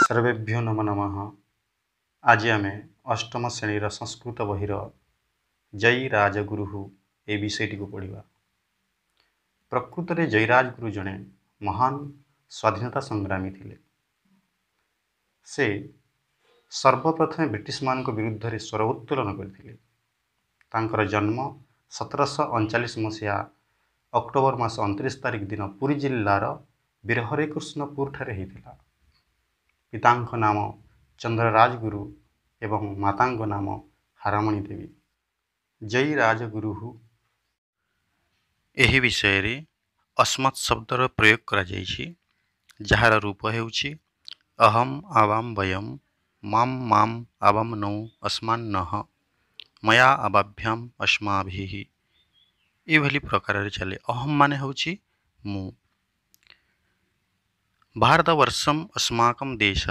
ସର୍ବେଭ୍ୟ ନମ ନମ ଆଜି ଆମେ ଅଷ୍ଟମ ଶ୍ରେଣୀର ସଂସ୍କୃତ ବହିର ଜୟୀ ରାଜଗୁରୁ ଏ ବିଷୟଟିକୁ ପଢ଼ିବା ପ୍ରକୃତରେ ଜୟୀ ରାଜଗୁରୁ ଜଣେ ମହାନ ସ୍ୱାଧୀନତା ସଂଗ୍ରାମୀ ଥିଲେ ସେ ସର୍ବପ୍ରଥମେ ବ୍ରିଟିଶମାନଙ୍କ ବିରୁଦ୍ଧରେ ସ୍ୱର ଉତ୍ତୋଳନ କରିଥିଲେ ତାଙ୍କର ଜନ୍ମ ସତରଶହ ଅଣଚାଳିଶ ମସିହା ଅକ୍ଟୋବର ମାସ ଅଣତିରିଶ ତାରିଖ ଦିନ ପୁରୀ ଜିଲ୍ଲାର ବିରହରେ କୃଷ୍ଣପୁରଠାରେ ହୋଇଥିଲା ପିତାଙ୍କ ନାମ ଚନ୍ଦ୍ରରାଜ ଗୁରୁ ଏବଂ ମାତାଙ୍କ ନାମ ହାରାମଣୀ ଦେବୀ ଜୟୀ ରାଜଗୁରୁ ଏହି ବିଷୟରେ ଅସ୍ମତ୍ ଶବ୍ଦର ପ୍ରୟୋଗ କରାଯାଇଛି ଯାହାର ରୂପ ହେଉଛି ଅହମ୍ ଆବାମ୍ ବୟମ୍ ମାମ୍ ମାମ୍ ଆବାମ୍ ନୌ ଅସ୍ମାନ୍ ନହ ମୟା ଆବାଭ୍ୟାମ୍ ଅସ୍ମାଭିଃ ଏଇଭଳି ପ୍ରକାରରେ ଚାଲେ ଅହମ୍ ମାନେ ହେଉଛି ମୁଁ भारतवर्षम अस्माक देश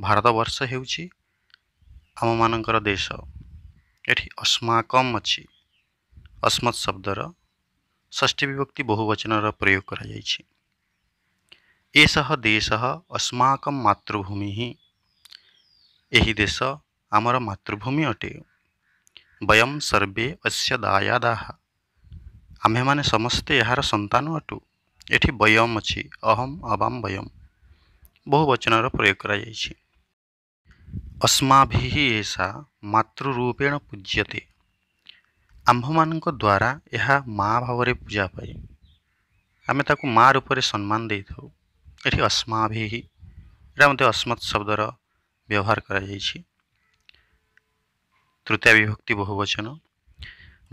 भारतवर्ष होम मान देश ये अस्माक अच्छी अस्मत् शब्दर ष्ठी विभक्ति बहुवचन प्रयोग करेश अस्माक मातृभूमि यही देश आमर मातृभूमि अटे वयम सर्वे अश दायादा आम्भे समस्ते यार संतान अटू ଏଠି ବୟମ୍ ଅଛି ଅହମ୍ ଆବାମ୍ ବୟମ୍ ବହୁ ବଚନର ପ୍ରୟୋଗ କରାଯାଇଛି ଅସ୍ମାଭିଃ ଏଷା ମାତୃରୂପେଣ ପୂଜ୍ୟତେ ଆମ୍ଭମାନଙ୍କ ଦ୍ୱାରା ଏହା ମା ଭାବରେ ପୂଜା ପାଏ ଆମେ ତାକୁ ମା ରୂପରେ ସମ୍ମାନ ଦେଇଥାଉ ଏଠି ଅସ୍ମାଭିଃ ଏଇଟା ମଧ୍ୟ ଅସ୍ମତ୍ ଶବ୍ଦର ବ୍ୟବହାର କରାଯାଇଛି तृतीय विभक्ति बहुवचन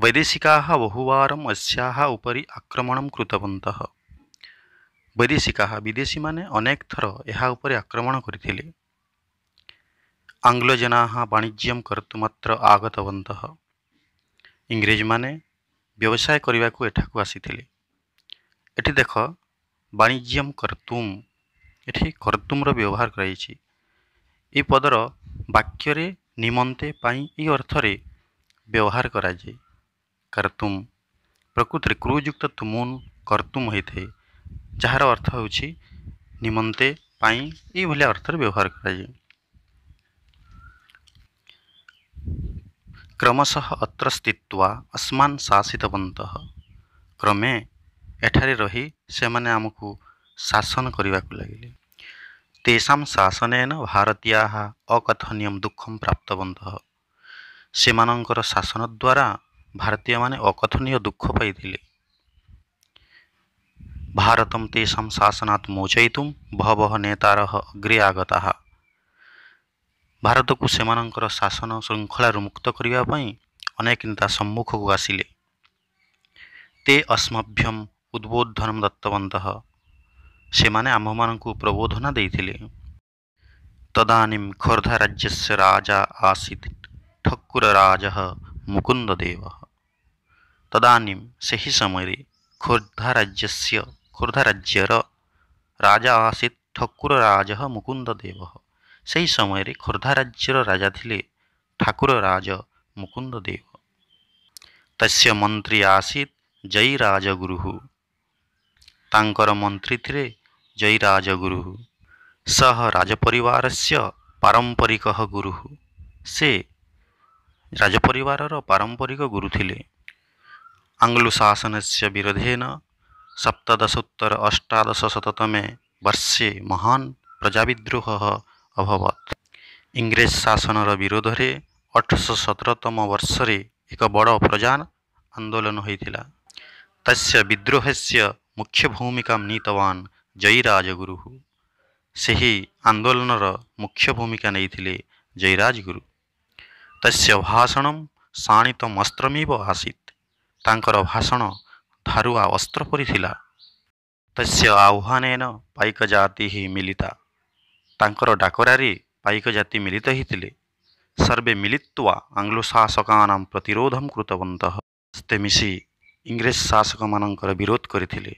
वैदेशिका बहुवारम अस्याः उपरि आक्रमणं कृतवन्तः ବୈଦେଶିକାହା ବିଦେଶୀମାନେ ଅନେକ ଥର ଏହା ଉପରେ ଆକ୍ରମଣ କରିଥିଲେ ଆଙ୍ଗ୍ଲଜନାः ବାଣିଜ୍ୟଂ କର୍ତ୍ତୁମାତ୍ର ଆଗତବନ୍ତଃ ଇଂରେଜମାନେ ବ୍ୟବସାୟ କରିବାକୁ ଏଠାକୁ ଆସିଥିଲେ ଏଠି ଦେଖ ବାଣିଜ୍ୟମ୍ କର୍ତ୍ତୁମ୍ ଏଠି କର୍ତ୍ତୁମ୍ର ବ୍ୟବହାର କରାଯାଇଛି ଏ ପଦର ବାକ୍ୟରେ ନିମନ୍ତେ ପାଇଁ ଏ ଅର୍ଥରେ ବ୍ୟବହାର କରାଯାଏ କର୍ତ୍ତୁମ୍ ପ୍ରକୃତରେ କୃଯୁକ୍ତ ତୁମୁନ୍ କର୍ତ୍ତୁମ୍ ହୋଇଥାଏ ଯାହାର ଅର୍ଥ ହେଉଛି ନିମନ୍ତେ ପାଇଁ ଏଇଭଳିଆ ଅର୍ଥରେ ବ୍ୟବହାର କରାଯାଏ କ୍ରମଶଃ ଅତ୍ର ସ୍ଥିତ୍ୱା ଅସ୍ମାନ ଶାସିତବନ୍ତ କ୍ରମେ ଏଠାରେ ରହି ସେମାନେ ଆମକୁ ଶାସନ କରିବାକୁ ଲାଗିଲେ ତେଷାମ ଶାସନ ଭାରତୀୟା ଅକଥନୀୟ ଦୁଃଖମ ପ୍ରାପ୍ତବନ୍ତ ସେମାନଙ୍କର ଶାସନ ଦ୍ୱାରା ଭାରତୀୟମାନେ ଅକଥନୀୟ ଦୁଃଖ ପାଇଥିଲେ भारतं तेषां शासनात् मोचयितुं बहवः नेतारः अग्रे आगताः ଭାରତକୁ ସେମାନଙ୍କର ଶାସନ ଶୃଙ୍ଖଳାରୁ ମୁକ୍ତ କରିବା ପାଇଁ ଅନେକ ନେତା ସମ୍ମୁଖକୁ ଆସିଲେ ତେ ଅସ୍ମଭ୍ୟମ୍ ଉଦ୍ବୋଧନ ଦତ୍ତବନ୍ତ ସେମାନେ ଆମ୍ଭମାନଙ୍କୁ ପ୍ରବୋଧନ ଦେଇଥିଲେ ତଦାନିମ୍ ଖୋର୍ଦ୍ଧା ରାଜ୍ୟ ରାଜା ଆସିତ୍ ଠକୁର ରାଜ ମୁକୁନ୍ଦ ଦେବ ତଦାନିମ୍ ସେହି ସମୟରେ ଖୋର୍ଦ୍ଧା ରାଜ୍ୟ ଖୋର୍ଦ୍ଧା ରାଜ୍ୟର ରାଜା ଆସିତ୍ ଠକୁର ରାଜ ମୁକୁନ୍ଦ ଦେବ ସେହି ସମୟରେ ଖୋର୍ଦ୍ଧା ରାଜ୍ୟର ରାଜା ଥିଲେ ଠାକୁର ରାଜ ମୁକୁନ୍ଦ ଦେବ ତସ୍ୟ ମନ୍ତ୍ରୀ ଆସିତ୍ ଜୟ ରାଜଗୁରୁ ତାଙ୍କର ମନ୍ତ୍ରୀ ଥିଲେ ଜୟ ରାଜଗୁରୁ ସହ ରାଜପରିବାର ପାରମ୍ପରିକ ଗୁରୁ ସେ ରାଜପରିବାରର ପାରମ୍ପରିକ ଗୁରୁ ଥିଲେ ଆଙ୍ଗ୍ଲୁ ଶାସନ ବିରୋଧେନ सप्तदशोत्तर अष्टादशशततमे वर्षे महान् प्रजाविद्रोहः अभवत् इङ्ग्रेज शासनर विरोधरे विरोधै अठश सत्रतम एक बड प्रजा आन्दोलन हुन्छ तस्य विद्रोहस्य मुख्य भूमिका नितराजगु सही आन्दोलन र मुख्य भूमिका नै जयराजगुरु तस्य भाषणं शाणितमस्त्रमिव आसीत् ताङ्कर भाषण ଧାରୁଆ ଅସ୍ତ୍ର ପରି ଥିଲା ତସ୍ୟ ଆହ୍ୱାନେନ ପାଇକ ଜାତି ହିଁ ମିଳିତା ତାଙ୍କର ଡାକରାରେ ପାଇକ ଜାତି ମିଳିତ ହୋଇଥିଲେ ସର୍ବେ ମିଳିତ୍ୱା ଆଙ୍ଗ୍ଲୋ ଶାସକାନାମ ପ୍ରତିରୋଧମ କୃତବନ୍ତ ସ୍ତେ ମିଶି ଇଂରେଜ ଶାସକମାନଙ୍କର ବିରୋଧ କରିଥିଲେ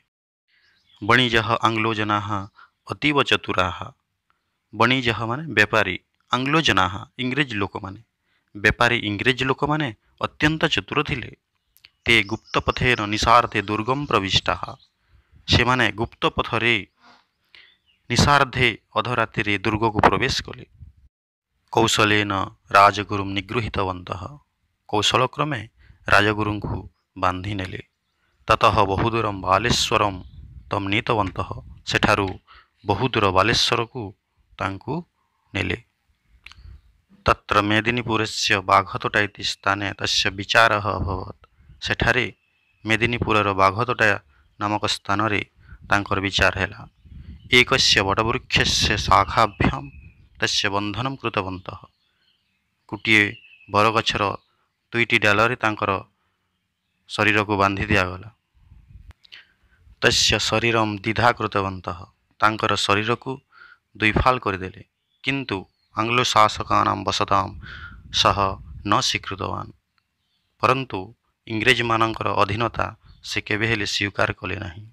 ବଣିଜ ଆଙ୍ଗ୍ଲୋଜନା ଅତୀବ ଚତୁରା ବଣିଜ ମାନେ ବେପାରୀ ଆଙ୍ଗ୍ଲୋଜନା ଇଂରେଜ ଲୋକମାନେ ବେପାରୀ ଇଂରେଜ ଲୋକମାନେ ଅତ୍ୟନ୍ତ ଚତୁର ଥିଲେ त्यो गुप्तपथेन निसार्धे दुर्गम प्रविष्टाः प्रविष्टा गुप्तपथरे निसारधे अधरात्रि दुर्गको प्रवेश कले कौशल राजगु निगृहित कौशलक्रमे राजगुको बान्धि नेले तहुदूर बालेश्वर तीतवन्त बहुदूर बालेश्वरको तेले तर मेदिनीपु तस्य विचारः अभवत् ସେଠାରେ ମେଦିନୀପୁରର ବାଘତଟା ନାମକ ସ୍ଥାନରେ ତାଙ୍କର ବିଚାର ହେଲା ଏକସ୍ୟ ବଟବୃକ୍ଷ ସେ ଶାଖାଭ୍ୟମ ତସ୍ୟ ବନ୍ଧନ କୃତବନ୍ତ ଗୋଟିଏ ବରଗଛର ଦୁଇଟି ଡାଲରେ ତାଙ୍କର ଶରୀରକୁ ବାନ୍ଧି ଦିଆଗଲା ତସ୍ୟ ଶରୀରମ ଦ୍ୱିଧା କୃତବନ୍ତ ତାଙ୍କର ଶରୀରକୁ ଦୁଇଫାଲ କରିଦେଲେ କିନ୍ତୁ ଆଙ୍ଗ୍ଲୋ ଶାସକ ବସତାମ ସହ ନ ସ୍ୱୀକୃତବାନ ପରନ୍ତୁ ଇଂରେଜମାନଙ୍କର ଅଧୀନତା ସେ କେବେ ହେଲେ ସ୍ୱୀକାର କଲେ ନାହିଁ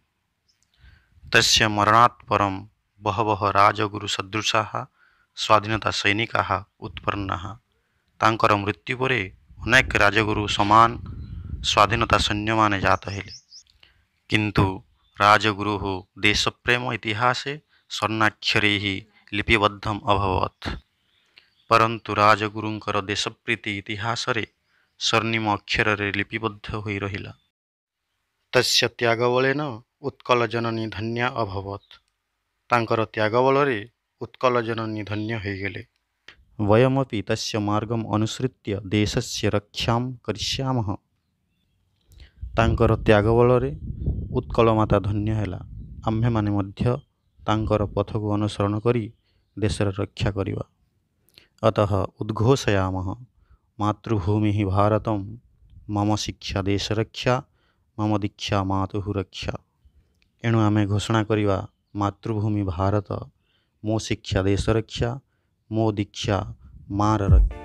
ତସ୍ୟ ମରଣାତ୍ ପରମ ବହବହ ରାଜଗୁରୁ ସଦୃଶାଃ ସ୍ୱାଧୀନତା ସୈନିକାଃ ଉତ୍ପନ୍ନାଃ ତାଙ୍କର ମୃତ୍ୟୁ ପରେ ଅନେକ ରାଜଗୁରୁ ସମାନ ସ୍ୱାଧୀନତା ସୈନ୍ୟମାନେ ଜାତ ହେଲେ କିନ୍ତୁ ରାଜଗୁରୁଃ ଦେଶପ୍ରେମ ଇତିହାସେ ସ୍ୱର୍ଣ୍ଣାକ୍ଷରୈः ଲିପିବଦ୍ଧମ୍ ଅଭବତ୍ ପରନ୍ତୁ ରାଜଗୁରୁଙ୍କର ଦେଶପ୍ରୀତି ଇତିହାସରେ स्वर्णिम अक्षर से लिपिबद्ध हो रहिला तस्य त्याग उत्कल जननी धन्या अभवत तांकर त्याग बल उत्कल जननी धन्य हो गले वयमपि तस्य मार्गम अनुसृत्य देशस्य रक्षाम करिष्यामः तांकर त्याग बल उत्कल माता धन्य हैला आम्भे माने मध्य तांकर पथ अनुसरण करी देशर रक्षा करिवा अतः उद्घोषयामः मातृभूमि भारत मम शिक्षा देश रक्षा मम दीक्षा मातु रक्षा एणु आम घोषणा करवा मातृभूमि भारत मो शिक्षा देश रक्षा मो दीक्षा मार रक्षा